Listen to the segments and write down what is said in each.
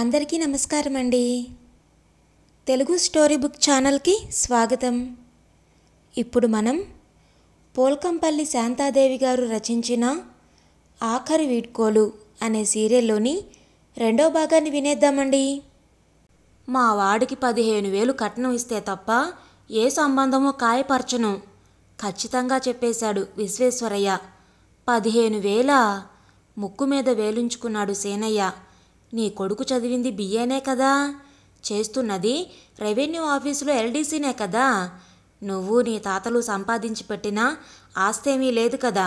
అందరికీ నమస్కారం అండి తెలుగు స్టోరీ బుక్ ఛానల్కి స్వాగతం ఇప్పుడు మనం పోల్కంపల్లి శాంతాదేవి గారు రచించిన ఆఖరి వీడ్కోలు అనే సీరియల్లోని రెండో భాగాన్ని వినేద్దామండి మా వాడికి పదిహేను వేలు కట్నం ఇస్తే తప్ప ఏ సంబంధమో కాయపరచను ఖచ్చితంగా చెప్పేశాడు విశ్వేశ్వరయ్య పదిహేను వేల ముక్కు మీద వేలుంచుకున్నాడు సేనయ్య నీ కొడుకు చదివింది బిఏనే కదా చేస్తున్నది రెవెన్యూ ఆఫీసులో ఎల్డీసీనే కదా నువ్వు నీ తాతలు సంపాదించి పెట్టిన ఆస్తేమీ లేదు కదా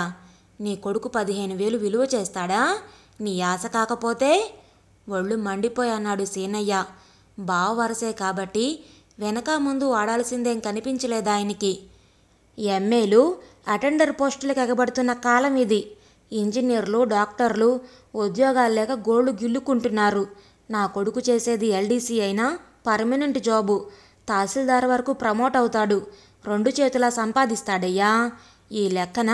నీ కొడుకు పదిహేను వేలు విలువ చేస్తాడా నీ ఆశ కాకపోతే ఒళ్ళు మండిపోయన్నాడు సీనయ్య బావ వరసే కాబట్టి వెనక ముందు వాడాల్సిందేం కనిపించలేదు ఆయనకి ఎమ్మెలు అటెండర్ పోస్టులకు ఎగబడుతున్న కాలం ఇది ఇంజనీర్లు డాక్టర్లు ఉద్యోగాలు లేక గోళ్ళు గిల్లుకుంటున్నారు నా కొడుకు చేసేది ఎల్డీసీ అయినా పర్మనెంట్ జాబు తహసీల్దార్ వరకు ప్రమోట్ అవుతాడు రెండు చేతులా సంపాదిస్తాడయ్యా ఈ లెక్కన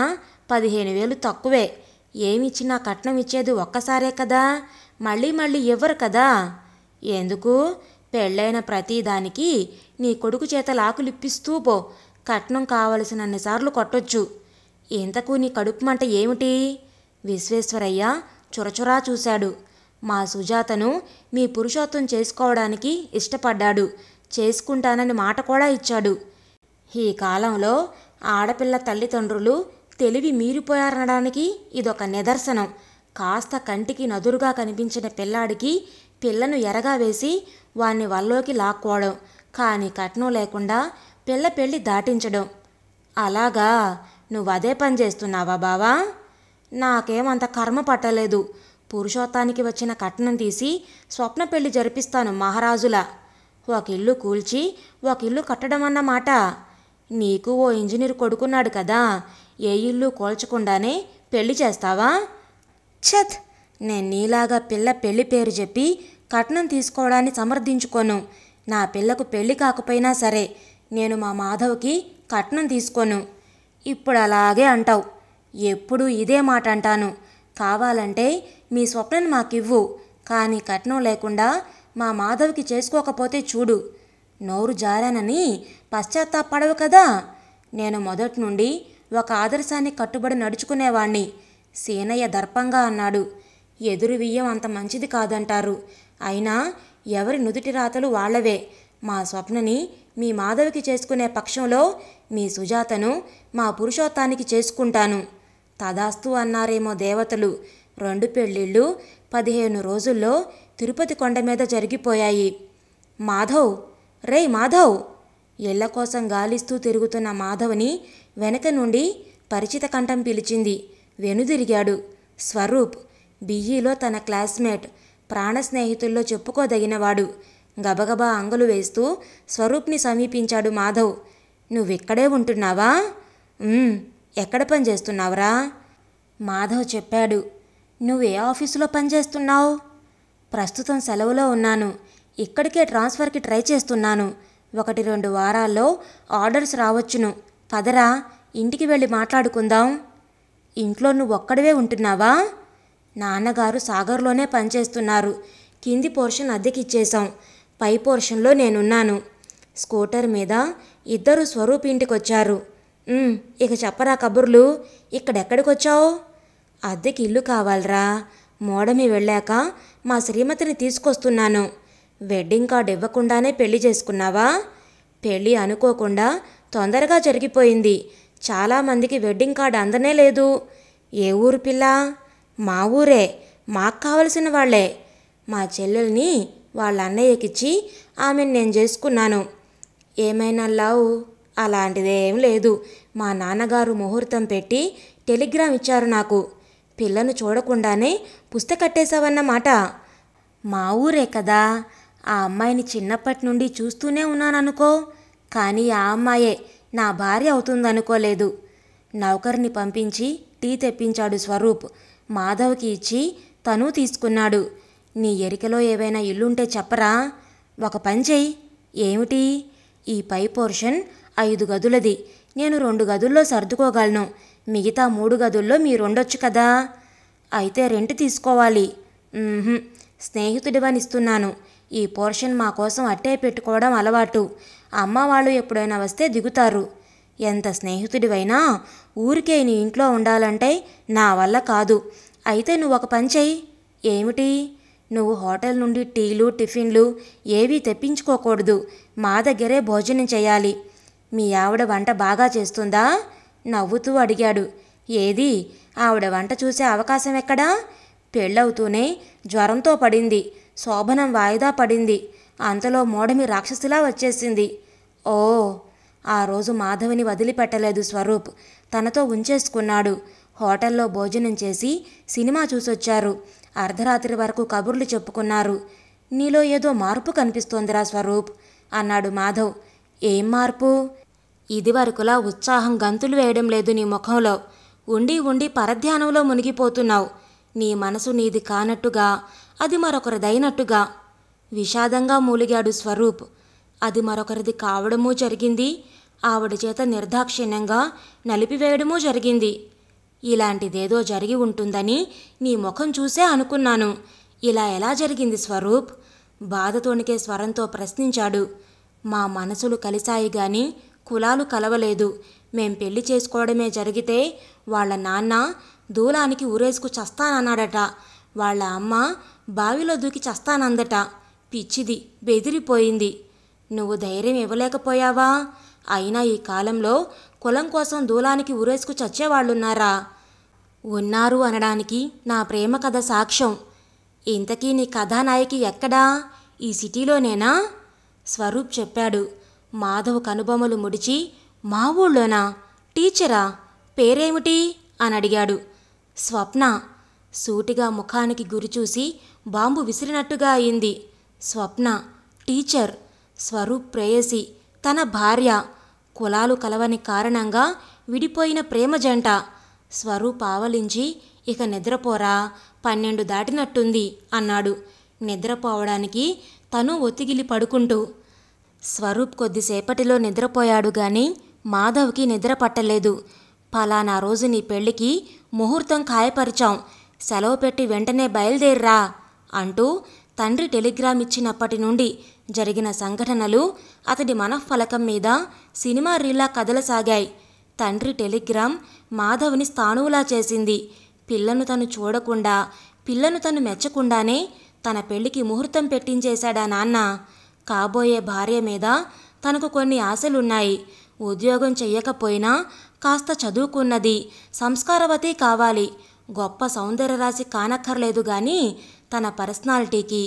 పదిహేను వేలు తక్కువే ఏమిచ్చినా కట్నం ఇచ్చేది ఒక్కసారే కదా మళ్ళీ మళ్ళీ ఇవ్వరు కదా ఎందుకు పెళ్ళైన ప్రతిదానికి నీ కొడుకు చేత లాకులిప్పిస్తూ పో కట్నం కావలసినన్నిసార్లు కొట్టొచ్చు ఇంతకు నీ కడుపు మంట ఏమిటి విశ్వేశ్వరయ్య చురచురా చూశాడు మా సుజాతను మీ పురుషోత్తం చేసుకోవడానికి ఇష్టపడ్డాడు చేసుకుంటానని మాట కూడా ఇచ్చాడు ఈ కాలంలో ఆడపిల్ల తల్లిదండ్రులు తెలివి మీరిపోయారనడానికి ఇదొక నిదర్శనం కాస్త కంటికి నదురుగా కనిపించిన పిల్లాడికి పిల్లను ఎరగా వేసి వాణ్ణి వల్లోకి లాక్కోవడం కానీ కట్నం లేకుండా పిల్ల పెళ్ళి దాటించడం అలాగా నువ్వు అదే పని చేస్తున్నావా బావా నాకేమంత కర్మ పట్టలేదు పురుషోత్తానికి వచ్చిన కట్నం తీసి స్వప్న పెళ్లి జరిపిస్తాను మహారాజుల ఒక ఇల్లు కూల్చి ఒక ఇల్లు కట్టడం అన్నమాట నీకు ఓ ఇంజనీర్ కొడుకున్నాడు కదా ఏ ఇల్లు కూల్చకుండానే పెళ్లి చేస్తావా ఛత్ నేను నీలాగా పిల్ల పెళ్లి పేరు చెప్పి కట్నం తీసుకోవడాన్ని సమర్థించుకోను నా పిల్లకు పెళ్లి కాకపోయినా సరే నేను మా మాధవ్కి కట్నం తీసుకోను ఇప్పుడు అలాగే అంటావు ఎప్పుడూ ఇదే మాట అంటాను కావాలంటే మీ స్వప్నం మాకివ్వు కానీ కట్నం లేకుండా మా మాధవ్కి చేసుకోకపోతే చూడు నోరు జారానని పశ్చాత్తాపడవు కదా నేను మొదటి నుండి ఒక ఆదర్శాన్ని కట్టుబడి నడుచుకునేవాణ్ణి సీనయ్య దర్పంగా అన్నాడు ఎదురు వియ్యం అంత మంచిది కాదంటారు అయినా ఎవరి నుదుటి రాతలు వాళ్లవే మా స్వప్నని మీ మాధవికి చేసుకునే పక్షంలో మీ సుజాతను మా పురుషోత్తానికి చేసుకుంటాను తదాస్తు అన్నారేమో దేవతలు రెండు పెళ్ళిళ్ళు పదిహేను రోజుల్లో తిరుపతి కొండ మీద జరిగిపోయాయి మాధవ్ రే మాధవ్ ఇళ్ల కోసం గాలిస్తూ తిరుగుతున్న మాధవ్ని వెనక నుండి పరిచిత కంఠం పిలిచింది వెనుదిరిగాడు స్వరూప్ బిఈలో తన క్లాస్మేట్ ప్రాణ స్నేహితుల్లో చెప్పుకోదగినవాడు గబగబా అంగులు వేస్తూ స్వరూప్ని సమీపించాడు మాధవ్ నువ్వెక్కడే ఉంటున్నావా ఎక్కడ పనిచేస్తున్నావురా మాధవ్ చెప్పాడు నువ్వే ఆఫీసులో పనిచేస్తున్నావు ప్రస్తుతం సెలవులో ఉన్నాను ఇక్కడికే ట్రాన్స్ఫర్కి ట్రై చేస్తున్నాను ఒకటి రెండు వారాల్లో ఆర్డర్స్ రావచ్చును పదరా ఇంటికి వెళ్ళి మాట్లాడుకుందాం ఇంట్లో నువ్వు ఒక్కడవే ఉంటున్నావా నాన్నగారు సాగర్లోనే పనిచేస్తున్నారు కింది పోర్షన్ అద్దెకిచ్చేశాం పై పోర్షన్లో నేనున్నాను స్కూటర్ మీద ఇద్దరు స్వరూప్ ఇంటికొచ్చారు ఇక చెప్పరా కబుర్లు ఇక్కడెక్కడికొచ్చావు అద్దెకి ఇల్లు కావాలరా మోడమి వెళ్ళాక మా శ్రీమతిని తీసుకొస్తున్నాను వెడ్డింగ్ కార్డు ఇవ్వకుండానే పెళ్లి చేసుకున్నావా పెళ్ళి అనుకోకుండా తొందరగా జరిగిపోయింది చాలామందికి వెడ్డింగ్ కార్డు అందనే లేదు ఏ ఊరు పిల్ల మా ఊరే మాకు కావలసిన వాళ్లే మా చెల్లెల్ని వాళ్ళ అన్నయ్యకిచ్చి ఆమెను నేను చేసుకున్నాను ఏమైనా లావు అలాంటిదేం లేదు మా నాన్నగారు ముహూర్తం పెట్టి టెలిగ్రామ్ ఇచ్చారు నాకు పిల్లను చూడకుండానే పుస్తకట్టేశావన్నమాట మా ఊరే కదా ఆ అమ్మాయిని చిన్నప్పటి నుండి చూస్తూనే ఉన్నాననుకో కానీ ఆ అమ్మాయే నా భార్య అవుతుందనుకోలేదు నౌకర్ని పంపించి టీ తెప్పించాడు స్వరూప్ మాధవ్కి ఇచ్చి తను తీసుకున్నాడు నీ ఎరికలో ఏవైనా ఇల్లుంటే చెప్పరా ఒక పని చెయ్యి ఏమిటి ఈ పై పోర్షన్ ఐదు గదులది నేను రెండు గదుల్లో సర్దుకోగలను మిగతా మూడు గదుల్లో మీరుండొచ్చు కదా అయితే రెంట్ తీసుకోవాలి స్నేహితుడివనిస్తున్నాను ఈ పోర్షన్ మా కోసం అట్టే పెట్టుకోవడం అలవాటు అమ్మ వాళ్ళు ఎప్పుడైనా వస్తే దిగుతారు ఎంత స్నేహితుడివైనా ఊరికే నీ ఇంట్లో ఉండాలంటే నా వల్ల కాదు అయితే నువ్వు ఒక పని చెయ్యి ఏమిటి నువ్వు హోటల్ నుండి టీలు టిఫిన్లు ఏవీ తెప్పించుకోకూడదు మా దగ్గరే భోజనం చేయాలి మీ ఆవిడ వంట బాగా చేస్తుందా నవ్వుతూ అడిగాడు ఏది ఆవిడ వంట చూసే అవకాశం ఎక్కడా పెళ్ళవుతూనే జ్వరంతో పడింది శోభనం వాయిదా పడింది అంతలో మోడమి రాక్షసులా వచ్చేసింది ఓ ఆ రోజు మాధవిని వదిలిపెట్టలేదు స్వరూప్ తనతో ఉంచేసుకున్నాడు హోటల్లో భోజనం చేసి సినిమా చూసొచ్చారు అర్ధరాత్రి వరకు కబుర్లు చెప్పుకున్నారు నీలో ఏదో మార్పు కనిపిస్తోందిరా స్వరూప్ అన్నాడు మాధవ్ ఏం మార్పు ఇదివరకులా ఉత్సాహం గంతులు వేయడం లేదు నీ ముఖంలో ఉండి ఉండి పరధ్యానంలో మునిగిపోతున్నావు నీ మనసు నీది కానట్టుగా అది మరొకరిదైనట్టుగా విషాదంగా మూలిగాడు స్వరూప్ అది మరొకరిది కావడమూ జరిగింది ఆవిడ చేత నిర్దాక్షిణ్యంగా నలిపివేయడమూ జరిగింది ఇలాంటిదేదో జరిగి ఉంటుందని నీ ముఖం చూసే అనుకున్నాను ఇలా ఎలా జరిగింది స్వరూప్ బాధతోనికే స్వరంతో ప్రశ్నించాడు మా మనసులు కలిశాయి గాని కులాలు కలవలేదు మేం పెళ్లి చేసుకోవడమే జరిగితే వాళ్ళ నాన్న దూలానికి ఊరేసుకు చస్తానన్నాడట వాళ్ళ అమ్మ బావిలో దూకి చస్తానందట పిచ్చిది బెదిరిపోయింది నువ్వు ధైర్యం ఇవ్వలేకపోయావా అయినా ఈ కాలంలో కులం కోసం దూలానికి ఊరేసుకు చచ్చేవాళ్ళున్నారా ఉన్నారు అనడానికి నా ప్రేమ కథ సాక్ష్యం ఇంతకీ నీ కథానాయకి ఎక్కడా ఈ సిటీలోనేనా స్వరూప్ చెప్పాడు మాధవ్ కనుబొమ్మలు ముడిచి మా ఊళ్ళోనా టీచరా పేరేమిటి అని అడిగాడు స్వప్న సూటిగా ముఖానికి గురిచూసి బాంబు విసిరినట్టుగా అయింది స్వప్న టీచర్ స్వరూప్ ప్రేయసి తన భార్య కులాలు కలవని కారణంగా విడిపోయిన ప్రేమ జంట స్వరూప్ ఆవలించి ఇక నిద్రపోరా పన్నెండు దాటినట్టుంది అన్నాడు నిద్రపోవడానికి తను ఒత్తిగిలి పడుకుంటూ స్వరూప్ కొద్దిసేపటిలో నిద్రపోయాడు గాని మాధవ్కి నిద్ర పట్టలేదు పలానా రోజు నీ పెళ్లికి ముహూర్తం ఖాయపరిచాం సెలవు పెట్టి వెంటనే బయలుదేర్రా అంటూ తండ్రి టెలిగ్రామ్ ఇచ్చినప్పటి నుండి జరిగిన సంఘటనలు అతడి మనఃఫలకం మీద సినిమా రీలా కదలసాగాయి తండ్రి టెలిగ్రామ్ మాధవ్ని స్థానువులా చేసింది పిల్లను తను చూడకుండా పిల్లను తను మెచ్చకుండానే తన పెళ్లికి ముహూర్తం పెట్టించేశాడా నాన్న కాబోయే భార్య మీద తనకు కొన్ని ఆశలున్నాయి ఉద్యోగం చెయ్యకపోయినా కాస్త చదువుకున్నది సంస్కారవతి కావాలి గొప్ప సౌందర్యరాశి కానక్కర్లేదు కానీ తన పర్సనాలిటీకి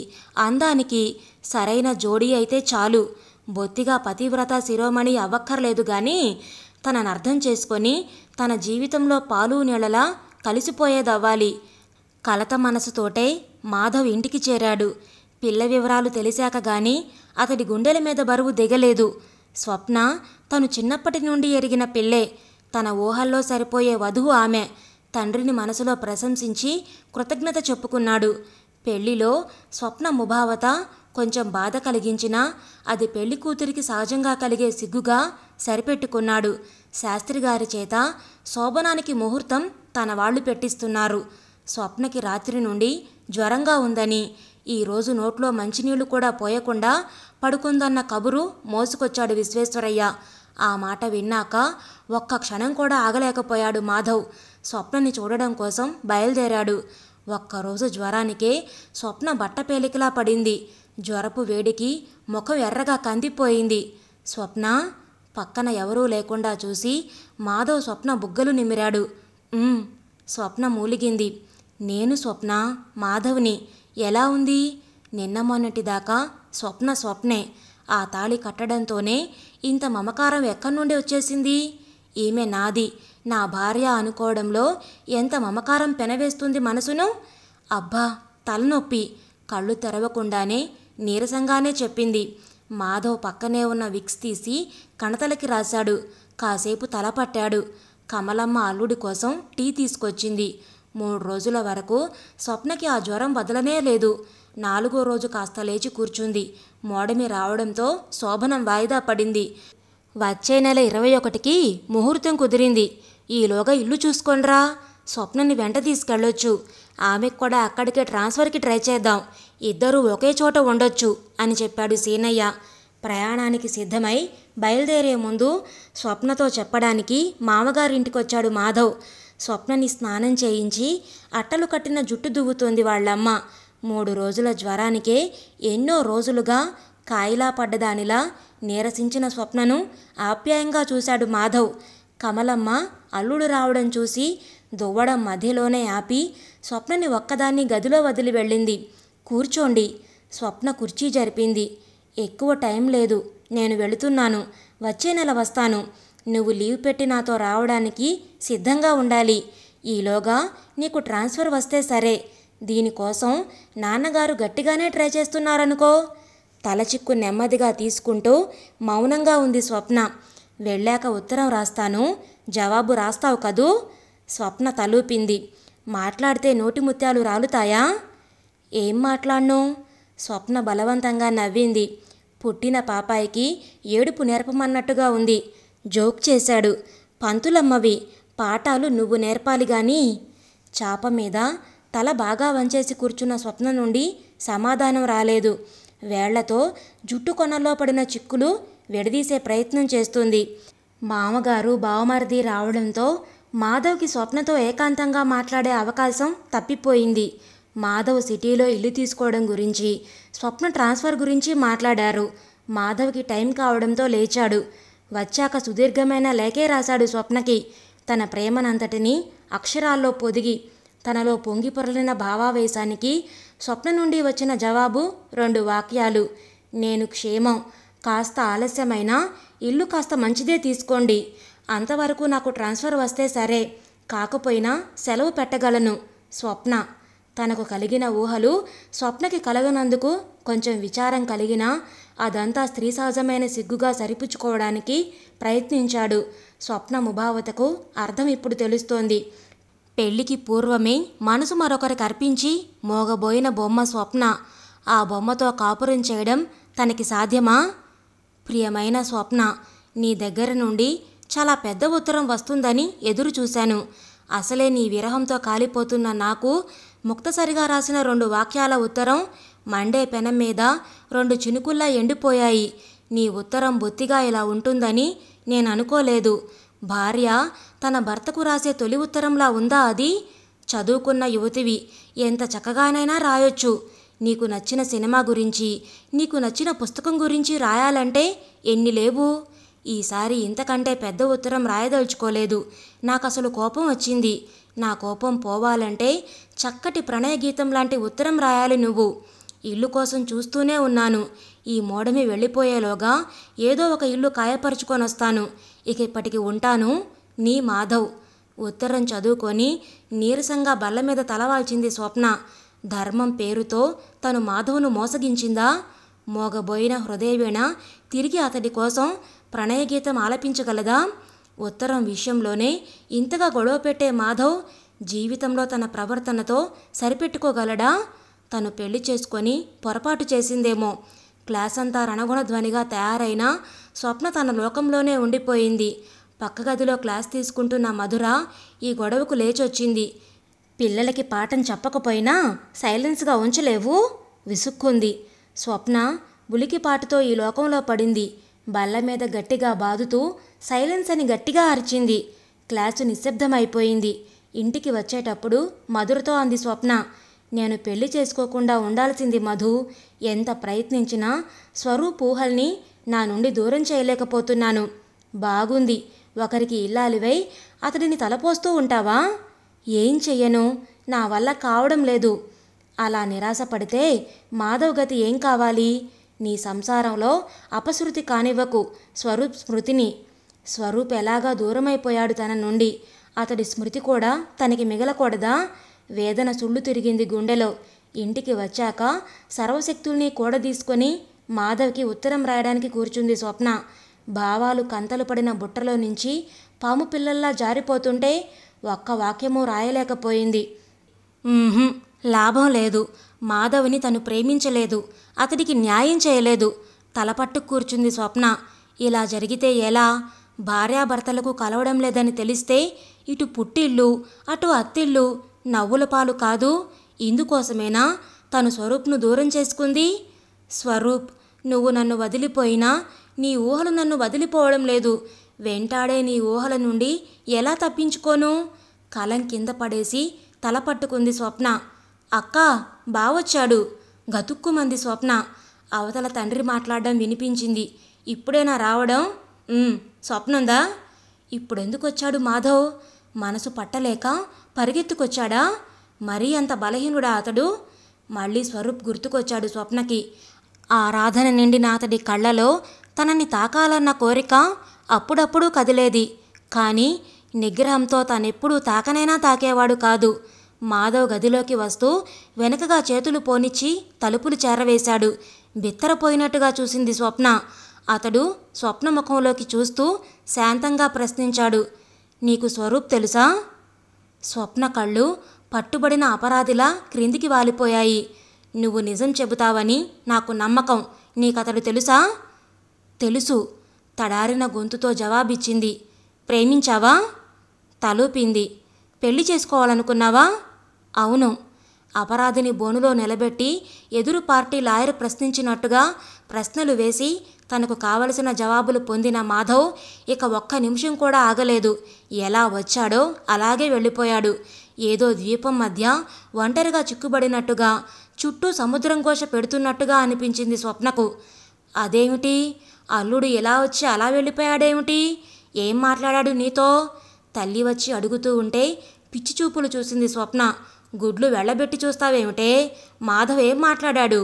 అందానికి సరైన జోడీ అయితే చాలు బొత్తిగా పతివ్రత శిరోమణి అవ్వక్కర్లేదు కానీ తనను అర్థం చేసుకొని తన జీవితంలో పాలు నీళ్ళలా కలిసిపోయేదవ్వాలి కలత మనసుతోటే మాధవ్ ఇంటికి చేరాడు పిల్ల వివరాలు తెలిసాక గాని అతడి గుండెల మీద బరువు దిగలేదు స్వప్న తను చిన్నప్పటి నుండి ఎరిగిన పిల్లే తన ఊహల్లో సరిపోయే వధువు ఆమె తండ్రిని మనసులో ప్రశంసించి కృతజ్ఞత చెప్పుకున్నాడు పెళ్లిలో స్వప్న ముభావత కొంచెం బాధ కలిగించినా అది పెళ్లి కూతురికి సహజంగా కలిగే సిగ్గుగా సరిపెట్టుకున్నాడు శాస్త్రి గారి చేత శోభనానికి ముహూర్తం తన వాళ్ళు పెట్టిస్తున్నారు స్వప్నకి రాత్రి నుండి జ్వరంగా ఉందని ఈరోజు నోట్లో మంచినీళ్లు కూడా పోయకుండా పడుకుందన్న కబురు మోసుకొచ్చాడు విశ్వేశ్వరయ్య ఆ మాట విన్నాక ఒక్క క్షణం కూడా ఆగలేకపోయాడు మాధవ్ స్వప్నని చూడడం కోసం బయలుదేరాడు ఒక్కరోజు జ్వరానికే స్వప్న బట్టపేలికలా పడింది జ్వరపు వేడికి ముఖం ఎర్రగా కందిపోయింది స్వప్న పక్కన ఎవరూ లేకుండా చూసి మాధవ్ స్వప్న బుగ్గలు నిమిరాడు స్వప్న మూలిగింది నేను స్వప్న మాధవ్ని ఎలా ఉంది నిన్న మొన్నటిదాకా స్వప్న స్వప్నే ఆ తాళి కట్టడంతోనే ఇంత మమకారం ఎక్కడి నుండి వచ్చేసింది ఈమె నాది నా భార్య అనుకోవడంలో ఎంత మమకారం పెనవేస్తుంది మనసును అబ్బా తలనొప్పి కళ్ళు తెరవకుండానే నీరసంగానే చెప్పింది మాధవ్ పక్కనే ఉన్న విక్స్ తీసి కణతలకి రాశాడు కాసేపు తల పట్టాడు కమలమ్మ అల్లుడి కోసం టీ తీసుకొచ్చింది మూడు రోజుల వరకు స్వప్నకి ఆ జ్వరం వదలనే లేదు నాలుగో రోజు కాస్త లేచి కూర్చుంది మోడమి రావడంతో శోభనం వాయిదా పడింది వచ్చే నెల ఇరవై ఒకటికి ముహూర్తం కుదిరింది ఈలోగా ఇల్లు చూసుకోండ్రా స్వప్నని వెంట తీసుకెళ్ళొచ్చు ఆమెకు కూడా అక్కడికే ట్రాన్స్ఫర్కి ట్రై చేద్దాం ఇద్దరూ ఒకే చోట ఉండొచ్చు అని చెప్పాడు సీనయ్య ప్రయాణానికి సిద్ధమై బయలుదేరే ముందు స్వప్నతో చెప్పడానికి మామగారింటికొచ్చాడు మాధవ్ స్వప్నని స్నానం చేయించి అట్టలు కట్టిన జుట్టు దువ్వుతోంది వాళ్ళమ్మ మూడు రోజుల జ్వరానికే ఎన్నో రోజులుగా కాయిలా పడ్డదానిలా నీరసించిన స్వప్నను ఆప్యాయంగా చూశాడు మాధవ్ కమలమ్మ అల్లుడు రావడం చూసి దువ్వడం మధ్యలోనే ఆపి స్వప్నని ఒక్కదాన్ని గదిలో వదిలి వెళ్ళింది కూర్చోండి స్వప్న కుర్చీ జరిపింది ఎక్కువ టైం లేదు నేను వెళుతున్నాను వచ్చే నెల వస్తాను నువ్వు లీవ్ పెట్టి నాతో రావడానికి సిద్ధంగా ఉండాలి ఈలోగా నీకు ట్రాన్స్ఫర్ వస్తే సరే దీనికోసం నాన్నగారు గట్టిగానే ట్రై చేస్తున్నారనుకో తలచిక్కు నెమ్మదిగా తీసుకుంటూ మౌనంగా ఉంది స్వప్న వెళ్ళాక ఉత్తరం రాస్తాను జవాబు రాస్తావు కదూ స్వప్న తలూపింది మాట్లాడితే నోటి ముత్యాలు రాలుతాయా ఏం మాట్లాడను స్వప్న బలవంతంగా నవ్వింది పుట్టిన పాపాయికి ఏడుపు నేర్పమన్నట్టుగా ఉంది జోక్ చేశాడు పంతులమ్మవి పాఠాలు నువ్వు నేర్పాలి గాని చాప మీద తల బాగా వంచేసి కూర్చున్న స్వప్న నుండి సమాధానం రాలేదు వేళ్లతో జుట్టు కొనల్లో పడిన చిక్కులు విడదీసే ప్రయత్నం చేస్తుంది మామగారు బావమరిది రావడంతో మాధవ్కి స్వప్నతో ఏకాంతంగా మాట్లాడే అవకాశం తప్పిపోయింది మాధవ్ సిటీలో ఇల్లు తీసుకోవడం గురించి స్వప్న ట్రాన్స్ఫర్ గురించి మాట్లాడారు మాధవ్కి టైం కావడంతో లేచాడు వచ్చాక సుదీర్ఘమైన లేఖే రాశాడు స్వప్నకి తన ప్రేమనంతటిని అక్షరాల్లో పొదిగి తనలో పొంగిపొరలిన భావావేశానికి స్వప్న నుండి వచ్చిన జవాబు రెండు వాక్యాలు నేను క్షేమం కాస్త ఆలస్యమైనా ఇల్లు కాస్త మంచిదే తీసుకోండి అంతవరకు నాకు ట్రాన్స్ఫర్ వస్తే సరే కాకపోయినా సెలవు పెట్టగలను స్వప్న తనకు కలిగిన ఊహలు స్వప్నకి కలగనందుకు కొంచెం విచారం కలిగినా అదంతా స్త్రీ సహజమైన సిగ్గుగా సరిపుచ్చుకోవడానికి ప్రయత్నించాడు స్వప్న ముభావతకు అర్థం ఇప్పుడు తెలుస్తోంది పెళ్లికి పూర్వమే మనసు మరొకరికి అర్పించి మోగబోయిన బొమ్మ స్వప్న ఆ బొమ్మతో కాపురం చేయడం తనకి సాధ్యమా ప్రియమైన స్వప్న నీ దగ్గర నుండి చాలా పెద్ద ఉత్తరం వస్తుందని ఎదురు చూశాను అసలే నీ విరహంతో కాలిపోతున్న నాకు ముక్తసరిగా రాసిన రెండు వాక్యాల ఉత్తరం మండే పెనం మీద రెండు చినుకుల్లా ఎండిపోయాయి నీ ఉత్తరం బొత్తిగా ఇలా ఉంటుందని నేను అనుకోలేదు భార్య తన భర్తకు రాసే తొలి ఉత్తరంలా ఉందా అది చదువుకున్న యువతివి ఎంత చక్కగానైనా రాయొచ్చు నీకు నచ్చిన సినిమా గురించి నీకు నచ్చిన పుస్తకం గురించి రాయాలంటే ఎన్ని లేవు ఈసారి ఇంతకంటే పెద్ద ఉత్తరం రాయదలుచుకోలేదు నాకు అసలు కోపం వచ్చింది నా కోపం పోవాలంటే చక్కటి ప్రణయ గీతం లాంటి ఉత్తరం రాయాలి నువ్వు ఇల్లు కోసం చూస్తూనే ఉన్నాను ఈ మోడమి వెళ్ళిపోయేలోగా ఏదో ఒక ఇల్లు కాయపరుచుకొని వస్తాను ఇక ఇప్పటికి ఉంటాను నీ మాధవ్ ఉత్తరం చదువుకొని నీరసంగా బల్ల మీద తలవాల్చింది స్వప్న ధర్మం పేరుతో తను మాధవ్ను మోసగించిందా మోగబోయిన హృదయవీణ తిరిగి అతడి కోసం ప్రణయగీతం ఆలపించగలదా ఉత్తరం విషయంలోనే ఇంతగా గొడవ పెట్టే మాధవ్ జీవితంలో తన ప్రవర్తనతో సరిపెట్టుకోగలడా తను పెళ్లి చేసుకొని పొరపాటు చేసిందేమో క్లాస్ అంతా రణగుణ ధ్వనిగా తయారైన స్వప్న తన లోకంలోనే ఉండిపోయింది పక్క గదిలో క్లాస్ తీసుకుంటున్న మధుర ఈ గొడవకు లేచొచ్చింది పిల్లలకి పాఠం చెప్పకపోయినా సైలెన్స్గా ఉంచలేవు విసుక్కుంది స్వప్న ఉలికి పాటుతో ఈ లోకంలో పడింది బల్ల మీద గట్టిగా బాదుతూ సైలెన్స్ అని గట్టిగా అరిచింది క్లాసు నిశ్శబ్దమైపోయింది ఇంటికి వచ్చేటప్పుడు మధురతో అంది స్వప్న నేను పెళ్లి చేసుకోకుండా ఉండాల్సింది మధు ఎంత ప్రయత్నించినా స్వరూప్ ఊహల్ని నా నుండి దూరం చేయలేకపోతున్నాను బాగుంది ఒకరికి ఇల్లాలివై అతడిని తలపోస్తూ ఉంటావా ఏం చెయ్యను నా వల్ల కావడం లేదు అలా నిరాశపడితే మాధవ్ గతి ఏం కావాలి నీ సంసారంలో అపశృతి కానివ్వకు స్వరూప్ స్మృతిని స్వరూప్ ఎలాగా దూరమైపోయాడు తన నుండి అతడి స్మృతి కూడా తనకి మిగలకూడదా వేదన సుళ్ళు తిరిగింది గుండెలో ఇంటికి వచ్చాక సర్వశక్తుల్ని కూడదీసుకొని మాధవ్కి ఉత్తరం రాయడానికి కూర్చుంది స్వప్న భావాలు కంతలు పడిన బుట్టలో నుంచి పాము పిల్లల్లా జారిపోతుంటే ఒక్క వాక్యము రాయలేకపోయింది లాభం లేదు మాధవ్ని తను ప్రేమించలేదు అతడికి న్యాయం చేయలేదు తలపట్టు కూర్చుంది స్వప్న ఇలా జరిగితే ఎలా భార్యాభర్తలకు కలవడం లేదని తెలిస్తే ఇటు పుట్టిల్లు అటు అత్తిళ్ళు నవ్వుల పాలు కాదు ఇందుకోసమేనా తను స్వరూప్ను దూరం చేసుకుంది స్వరూప్ నువ్వు నన్ను వదిలిపోయినా నీ ఊహలు నన్ను వదిలిపోవడం లేదు వెంటాడే నీ ఊహల నుండి ఎలా తప్పించుకోను కలం కింద పడేసి తల పట్టుకుంది స్వప్న అక్క బావొచ్చాడు గతుక్కుమంది స్వప్న అవతల తండ్రి మాట్లాడడం వినిపించింది ఇప్పుడేనా రావడం స్వప్నందా ఇప్పుడెందుకు వచ్చాడు మాధవ్ మనసు పట్టలేక పరిగెత్తుకొచ్చాడా మరీ అంత బలహీనుడా అతడు మళ్ళీ స్వరూప్ గుర్తుకొచ్చాడు స్వప్నకి ఆరాధన నిండిన అతడి కళ్ళలో తనని తాకాలన్న కోరిక అప్పుడప్పుడు కదిలేది కానీ నిగ్రహంతో తానెప్పుడూ తాకనైనా తాకేవాడు కాదు మాధవ్ గదిలోకి వస్తూ వెనకగా చేతులు పోనిచ్చి తలుపులు చేరవేశాడు బిత్తరపోయినట్టుగా చూసింది స్వప్న అతడు స్వప్న ముఖంలోకి చూస్తూ శాంతంగా ప్రశ్నించాడు నీకు స్వరూప్ తెలుసా స్వప్న కళ్ళు పట్టుబడిన అపరాధిలా క్రిందికి వాలిపోయాయి నువ్వు నిజం చెబుతావని నాకు నమ్మకం నీకతడు తెలుసా తెలుసు తడారిన గొంతుతో జవాబిచ్చింది ప్రేమించావా తలూపింది పెళ్లి చేసుకోవాలనుకున్నావా అవును అపరాధిని బోనులో నిలబెట్టి ఎదురు పార్టీ లాయర్ ప్రశ్నించినట్టుగా ప్రశ్నలు వేసి తనకు కావలసిన జవాబులు పొందిన మాధవ్ ఇక ఒక్క నిమిషం కూడా ఆగలేదు ఎలా వచ్చాడో అలాగే వెళ్ళిపోయాడు ఏదో ద్వీపం మధ్య ఒంటరిగా చిక్కుబడినట్టుగా చుట్టూ సముద్రం కోశ పెడుతున్నట్టుగా అనిపించింది స్వప్నకు అదేమిటి అల్లుడు ఎలా వచ్చి అలా వెళ్ళిపోయాడేమిటి ఏం మాట్లాడాడు నీతో తల్లి వచ్చి అడుగుతూ ఉంటే పిచ్చి చూపులు చూసింది స్వప్న గుడ్లు వెళ్ళబెట్టి చూస్తావేమిటే మాధవ్ ఏం మాట్లాడాడు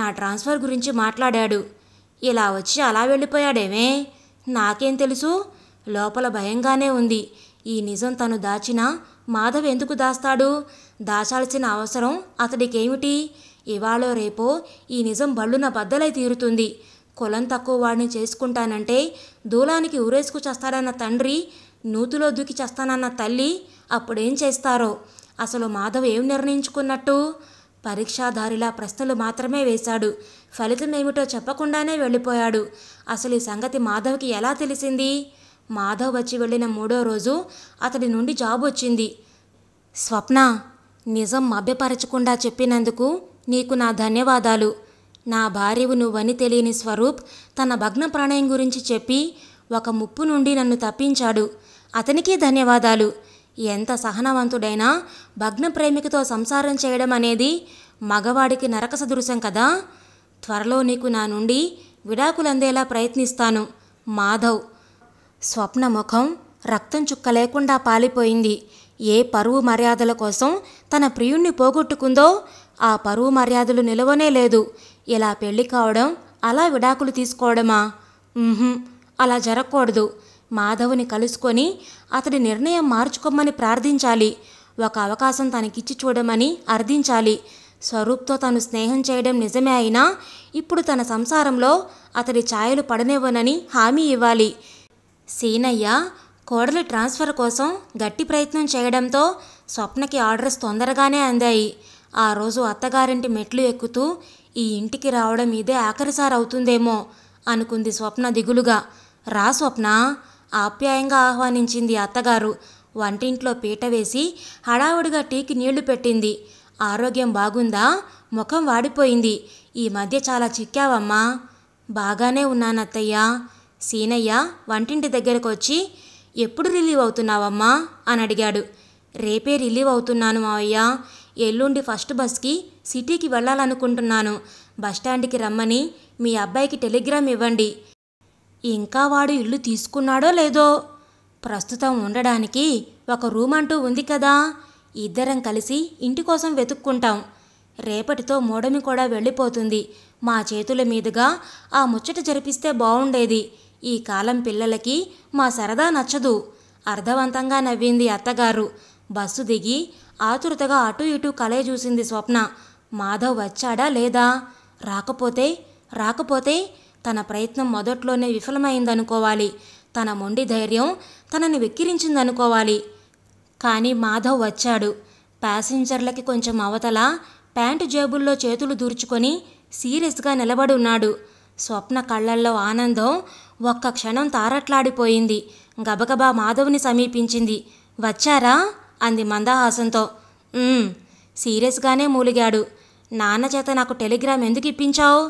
నా ట్రాన్స్ఫర్ గురించి మాట్లాడాడు ఇలా వచ్చి అలా వెళ్ళిపోయాడేమే నాకేం తెలుసు లోపల భయంగానే ఉంది ఈ నిజం తను దాచిన మాధవ్ ఎందుకు దాస్తాడు దాచాల్సిన అవసరం అతడికేమిటి ఇవాళో రేపో ఈ నిజం బళ్ళున బద్దలై తీరుతుంది కులం తక్కువ వాడిని చేసుకుంటానంటే దూలానికి ఊరేసుకు చేస్తానన్న తండ్రి నూతులో దూకి చేస్తానన్న తల్లి అప్పుడేం చేస్తారో అసలు మాధవ్ ఏం నిర్ణయించుకున్నట్టు పరీక్షాదారుల ప్రశ్నలు మాత్రమే వేశాడు ఫలితమేమిటో చెప్పకుండానే వెళ్ళిపోయాడు అసలు ఈ సంగతి మాధవ్కి ఎలా తెలిసింది మాధవ్ వచ్చి వెళ్ళిన మూడో రోజు అతడి నుండి జాబ్ వచ్చింది స్వప్న నిజం మభ్యపరచకుండా చెప్పినందుకు నీకు నా ధన్యవాదాలు నా భార్యవు నువ్వని తెలియని స్వరూప్ తన భగ్న ప్రణయం గురించి చెప్పి ఒక ముప్పు నుండి నన్ను తప్పించాడు అతనికే ధన్యవాదాలు ఎంత సహనవంతుడైనా భగ్న ప్రేమికతో సంసారం చేయడం అనేది మగవాడికి నరక సదృశం కదా త్వరలో నీకు నా నుండి విడాకులందేలా ప్రయత్నిస్తాను మాధవ్ స్వప్న ముఖం రక్తం చుక్క లేకుండా పాలిపోయింది ఏ పరువు మర్యాదల కోసం తన ప్రియుణ్ణి పోగొట్టుకుందో ఆ పరువు మర్యాదలు నిలవనే లేదు ఇలా పెళ్లి కావడం అలా విడాకులు తీసుకోవడమా అలా జరగకూడదు మాధవుని కలుసుకొని అతడి నిర్ణయం మార్చుకోమని ప్రార్థించాలి ఒక అవకాశం తనకిచ్చి చూడమని అర్థించాలి స్వరూప్తో తను స్నేహం చేయడం నిజమే అయినా ఇప్పుడు తన సంసారంలో అతడి ఛాయలు పడనివ్వనని హామీ ఇవ్వాలి సీనయ్య కోడలి ట్రాన్స్ఫర్ కోసం గట్టి ప్రయత్నం చేయడంతో స్వప్నకి ఆర్డర్స్ తొందరగానే అందాయి ఆ రోజు అత్తగారింటి మెట్లు ఎక్కుతూ ఈ ఇంటికి రావడం ఇదే ఆఖరిసారి అవుతుందేమో అనుకుంది స్వప్న దిగులుగా రా స్వప్న ఆప్యాయంగా ఆహ్వానించింది అత్తగారు వంటింట్లో పీట వేసి హడావుడిగా టీకి నీళ్లు పెట్టింది ఆరోగ్యం బాగుందా ముఖం వాడిపోయింది ఈ మధ్య చాలా చిక్కావమ్మా బాగానే ఉన్నానత్తయ్య సీనయ్య వంటింటి దగ్గరకు వచ్చి ఎప్పుడు రిలీవ్ అవుతున్నావమ్మా అని అడిగాడు రేపే రిలీవ్ అవుతున్నాను మావయ్య ఎల్లుండి ఫస్ట్ బస్కి సిటీకి వెళ్ళాలనుకుంటున్నాను బస్టాండ్కి రమ్మని మీ అబ్బాయికి టెలిగ్రామ్ ఇవ్వండి ఇంకా వాడు ఇల్లు తీసుకున్నాడో లేదో ప్రస్తుతం ఉండడానికి ఒక రూమ్ అంటూ ఉంది కదా ఇద్దరం కలిసి ఇంటి కోసం వెతుక్కుంటాం రేపటితో మోడమి కూడా వెళ్ళిపోతుంది మా చేతుల మీదుగా ఆ ముచ్చట జరిపిస్తే బాగుండేది ఈ కాలం పిల్లలకి మా సరదా నచ్చదు అర్థవంతంగా నవ్వింది అత్తగారు బస్సు దిగి ఆతురతగా అటు ఇటు కలయ చూసింది స్వప్న మాధవ్ వచ్చాడా లేదా రాకపోతే రాకపోతే తన ప్రయత్నం మొదట్లోనే విఫలమైందనుకోవాలి తన మొండి ధైర్యం తనని వెక్కిరించిందనుకోవాలి కానీ మాధవ్ వచ్చాడు ప్యాసింజర్లకి కొంచెం అవతల ప్యాంటు జేబుల్లో చేతులు దూర్చుకొని సీరియస్గా నిలబడున్నాడు స్వప్న కళ్ళల్లో ఆనందం ఒక్క క్షణం తారట్లాడిపోయింది గబగబా మాధవ్ని సమీపించింది వచ్చారా అంది మందహాసంతో సీరియస్గానే మూలిగాడు నాన్న చేత నాకు టెలిగ్రామ్ ఎందుకు ఇప్పించావు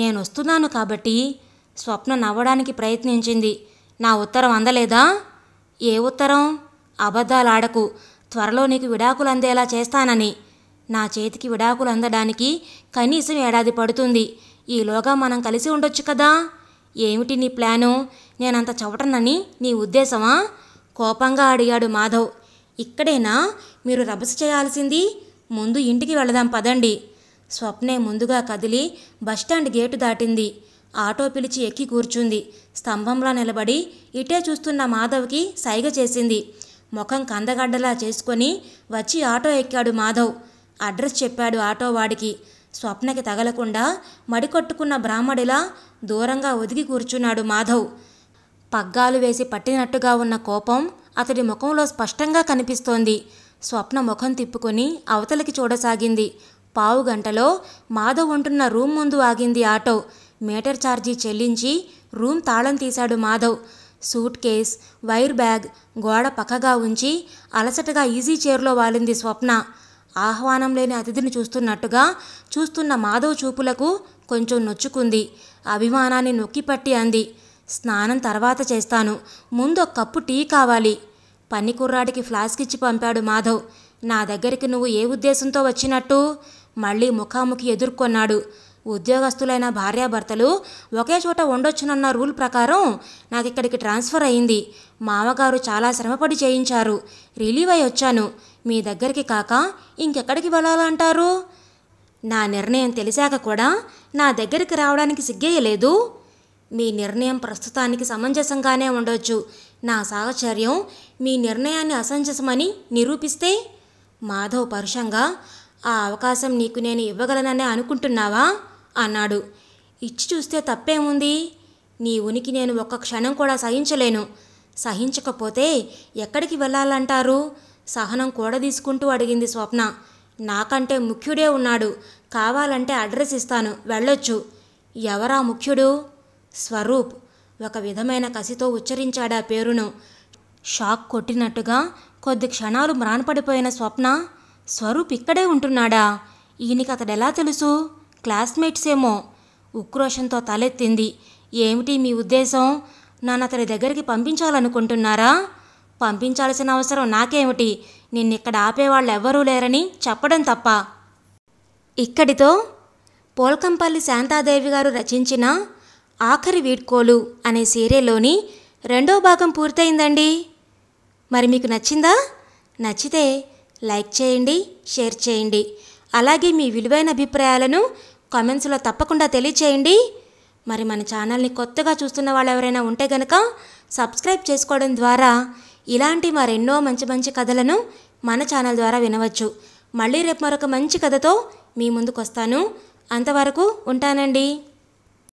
నేను వస్తున్నాను కాబట్టి స్వప్న నవ్వడానికి ప్రయత్నించింది నా ఉత్తరం అందలేదా ఏ ఉత్తరం అబద్ధాలాడకు త్వరలో నీకు విడాకులు అందేలా చేస్తానని నా చేతికి విడాకులు అందడానికి కనీసం ఏడాది పడుతుంది ఈలోగా మనం కలిసి ఉండొచ్చు కదా ఏమిటి నీ ప్లాను నేనంత చవటనని నీ ఉద్దేశమా కోపంగా అడిగాడు మాధవ్ ఇక్కడేనా మీరు రభస చేయాల్సింది ముందు ఇంటికి వెళదాం పదండి స్వప్నే ముందుగా కదిలి బస్టాండ్ గేటు దాటింది ఆటో పిలిచి ఎక్కి కూర్చుంది స్తంభంలా నిలబడి ఇటే చూస్తున్న మాధవ్కి సైగ చేసింది ముఖం కందగడ్డలా చేసుకొని వచ్చి ఆటో ఎక్కాడు మాధవ్ అడ్రస్ చెప్పాడు ఆటోవాడికి స్వప్నకి తగలకుండా మడికొట్టుకున్న బ్రాహ్మడిలా దూరంగా ఒదిగి కూర్చున్నాడు మాధవ్ పగ్గాలు వేసి పట్టినట్టుగా ఉన్న కోపం అతడి ముఖంలో స్పష్టంగా కనిపిస్తోంది స్వప్న ముఖం తిప్పుకొని అవతలికి చూడసాగింది పావు గంటలో మాధవ్ ఉంటున్న రూమ్ ముందు ఆగింది ఆటో మీటర్ ఛార్జీ చెల్లించి రూమ్ తాళం తీశాడు Madhav suitcase wire bag గోడ పక్కగా ఉంచి అలసటగా ఈజీ చైర్లో వాలింది స్వప్న ఆహ్వానం లేని అతిథిని చూస్తున్నట్టుగా చూస్తున్న మాధవ్ చూపులకు కొంచెం నొచ్చుకుంది అభిమానాన్ని నొక్కిపట్టి అంది స్నానం తర్వాత చేస్తాను ముందు ఒక కప్పు టీ కావాలి పని కుర్రాడికి ఫ్లాస్క్ ఇచ్చి పంపాడు మాధవ్ నా దగ్గరికి నువ్వు ఏ ఉద్దేశంతో వచ్చినట్టు మళ్ళీ ముఖాముఖి ఎదుర్కొన్నాడు ఉద్యోగస్తులైన భార్యాభర్తలు ఒకే చోట ఉండొచ్చునన్న రూల్ ప్రకారం నాకు ఇక్కడికి ట్రాన్స్ఫర్ అయింది మామగారు చాలా శ్రమపడి చేయించారు రిలీవ్ అయి వచ్చాను మీ దగ్గరికి కాక ఇంకెక్కడికి వెళ్ళాలంటారు నా నిర్ణయం తెలిసాక కూడా నా దగ్గరికి రావడానికి సిగ్గేయలేదు మీ నిర్ణయం ప్రస్తుతానికి సమంజసంగానే ఉండొచ్చు నా సాహచర్యం మీ నిర్ణయాన్ని అసంజసమని నిరూపిస్తే మాధవ్ పరుషంగా ఆ అవకాశం నీకు నేను ఇవ్వగలననే అనుకుంటున్నావా అన్నాడు ఇచ్చి చూస్తే తప్పేముంది నీ ఉనికి నేను ఒక్క క్షణం కూడా సహించలేను సహించకపోతే ఎక్కడికి వెళ్ళాలంటారు సహనం కూడా తీసుకుంటూ అడిగింది స్వప్న నాకంటే ముఖ్యుడే ఉన్నాడు కావాలంటే అడ్రస్ ఇస్తాను వెళ్ళొచ్చు ఎవరా ముఖ్యుడు స్వరూప్ ఒక విధమైన కసితో ఉచ్చరించాడా పేరును షాక్ కొట్టినట్టుగా కొద్ది క్షణాలు మ్రాన్పడిపోయిన స్వప్న స్వరూప్ ఇక్కడే ఉంటున్నాడా ఈయనకి ఎలా తెలుసు క్లాస్మేట్స్ ఏమో ఉక్రోషంతో తలెత్తింది ఏమిటి మీ ఉద్దేశం నన్ను అతడి దగ్గరికి పంపించాలనుకుంటున్నారా పంపించాల్సిన అవసరం నాకేమిటి నిన్నిక్కడ ఆపేవాళ్ళు ఎవ్వరూ లేరని చెప్పడం తప్ప ఇక్కడితో పోల్కంపల్లి శాంతాదేవి గారు రచించిన ఆఖరి వీడ్కోలు అనే సీరియల్లోని రెండో భాగం పూర్తయిందండి మరి మీకు నచ్చిందా నచ్చితే లైక్ చేయండి షేర్ చేయండి అలాగే మీ విలువైన అభిప్రాయాలను కామెంట్స్లో తప్పకుండా తెలియచేయండి మరి మన ఛానల్ని కొత్తగా చూస్తున్న వాళ్ళు ఎవరైనా ఉంటే గనక సబ్స్క్రైబ్ చేసుకోవడం ద్వారా ఇలాంటి మరెన్నో మంచి మంచి కథలను మన ఛానల్ ద్వారా వినవచ్చు మళ్ళీ రేపు మరొక మంచి కథతో మీ ముందుకు వస్తాను అంతవరకు ఉంటానండి